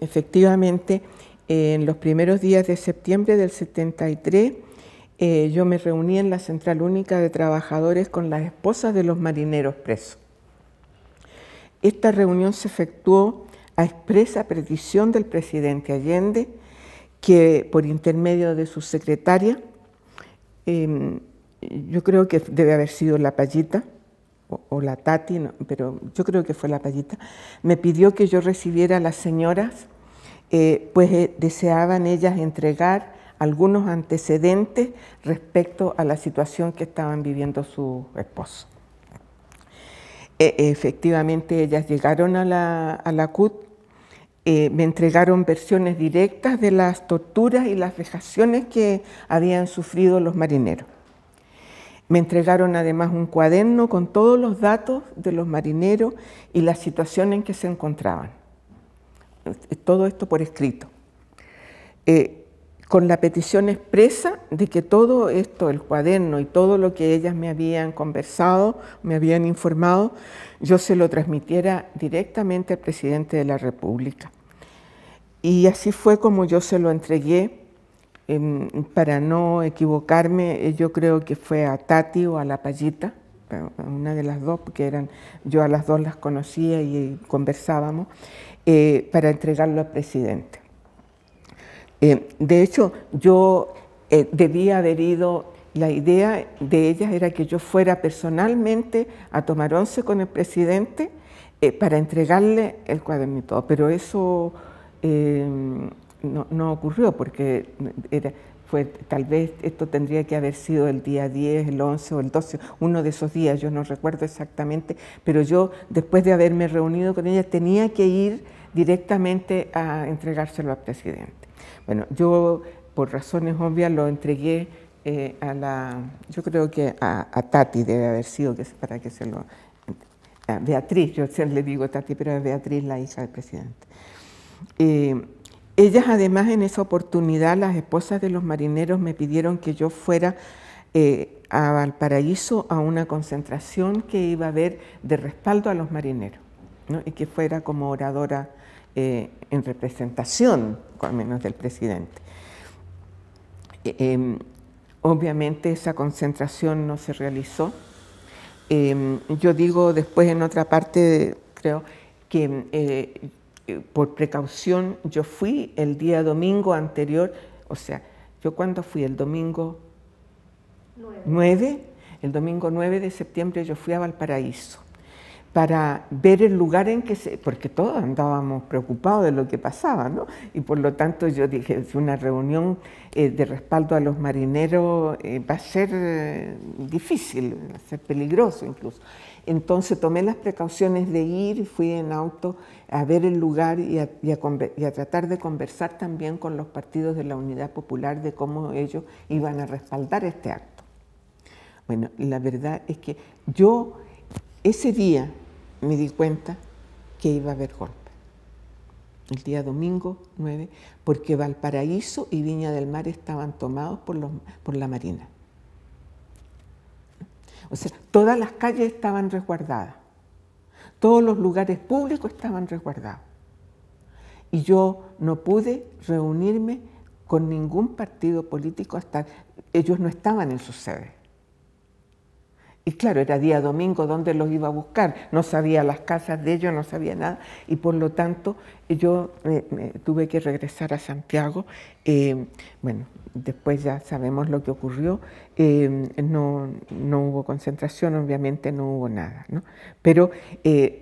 Efectivamente, en los primeros días de septiembre del 73, eh, yo me reuní en la Central Única de Trabajadores con las esposas de los marineros presos. Esta reunión se efectuó a expresa petición del presidente Allende, que por intermedio de su secretaria, em, yo creo que debe haber sido la payita, o, la Tati, pero yo creo que fue la Payita, me pidió que yo recibiera a las señoras, eh, pues eh, deseaban ellas entregar algunos antecedentes respecto a la situación que estaban viviendo su esposo. E, efectivamente, ellas llegaron a la, CUT, eh, me entregaron versiones directas de las torturas y las vejaciones que habían sufrido los marineros. Me entregaron además un cuaderno con todos los datos de los marineros y la situación en que se encontraban. Eh, todo esto por escrito. Eh, con la petición expresa de que todo esto, el cuaderno y todo lo que ellas me habían conversado, me habían informado, yo se lo transmitiera directamente al presidente de la República. Y así fue como yo se lo entregué Em, para no equivocarme, eh, yo creo que fue a Tati o a La Payita, una de las dos, porque eran, yo a las dos las conocía y eh, conversábamos, eh, para entregarlo al presidente. Em, de hecho, yo debía haber ido la idea de ellas era que yo fuera personalmente a tomar once con el presidente para entregarle el cuadernito, pero eso em, no, ocurrió, porque fue, tal vez esto tendría que haber sido el día 10, el 11 o el 12, uno de esos días, yo no recuerdo exactamente, pero yo después de haberme reunido con ella tenía que ir directamente a entregárselo al presidente. Bueno, yo por razones obvias lo entregué eh, a la, yo creo que a, Tati debe haber sido que, para que se lo, Beatriz, yo le digo Tati, pero Beatriz la hija del presidente. Eh, ellas además en esa oportunidad, las esposas de los marineros, me pidieron que yo fuera eh, a Valparaíso a una concentración que iba a haber de respaldo a los marineros y que fuera como oradora eh, en representación, al menos del presidente. Eh, em, obviamente esa concentración no se realizó. Em, yo digo después en otra parte, creo, que em, eh, por precaución, yo fui el día domingo anterior, o sea, yo cuando fui el domingo 9, 9 el domingo 9 de septiembre yo fui a Valparaíso para ver el lugar en que se... porque todos andábamos preocupados de lo que pasaba, ¿no? Y por lo tanto yo dije, una reunión eh, de respaldo a los marineros eh, va a ser eh, difícil, va a ser peligroso incluso. Entonces tomé las precauciones de ir, fui en auto a ver el lugar y y a, tratar de conversar también con los partidos de la Unidad Popular de cómo ellos iban a respaldar este acto. Bueno, la verdad es que yo ese día me di cuenta que iba a haber golpe. El día domingo 9, porque Valparaíso y Viña del Mar estaban tomados por, por la Marina. O sea, todas las calles estaban resguardadas, todos los lugares públicos estaban resguardados. Y yo no pude reunirme con ningún partido político hasta ellos no estaban en su sede. Y claro, era día domingo donde los iba a buscar, no sabía las casas de ellos, no sabía nada, y por lo tanto yo tuve que regresar a Santiago. Eh, bueno, después ya sabemos lo que ocurrió, eh, no, hubo concentración, obviamente no hubo nada, pero eh,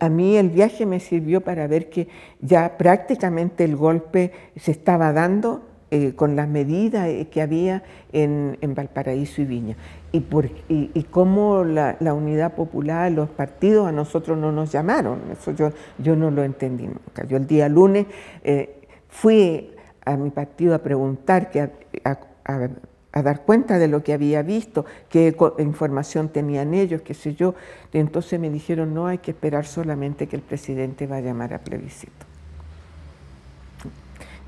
a, mí el viaje me sirvió para ver que ya prácticamente el golpe se estaba dando eh, con las medidas eh, que había en, Valparaíso y Viña. Y, por, y, cómo la, unidad popular, los partidos a nosotros no nos llamaron, eso yo, yo no lo entendí nunca. Yo el día lunes eh, fui a mi partido a preguntar, que a, dar cuenta de lo que había visto, qué información tenían ellos, qué sé yo. entonces me dijeron, no, hay que esperar solamente que el presidente va a llamar a plebiscito.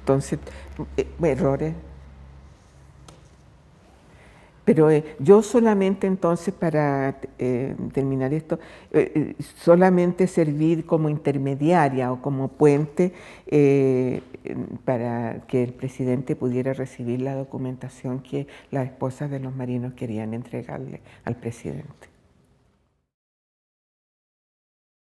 Entonces, eh, errores. Pero eh, yo solamente entonces, para eh, terminar esto, solamente servir como intermediaria o como puente para que el presidente pudiera recibir la documentación que las esposas de los marinos querían entregarle al presidente.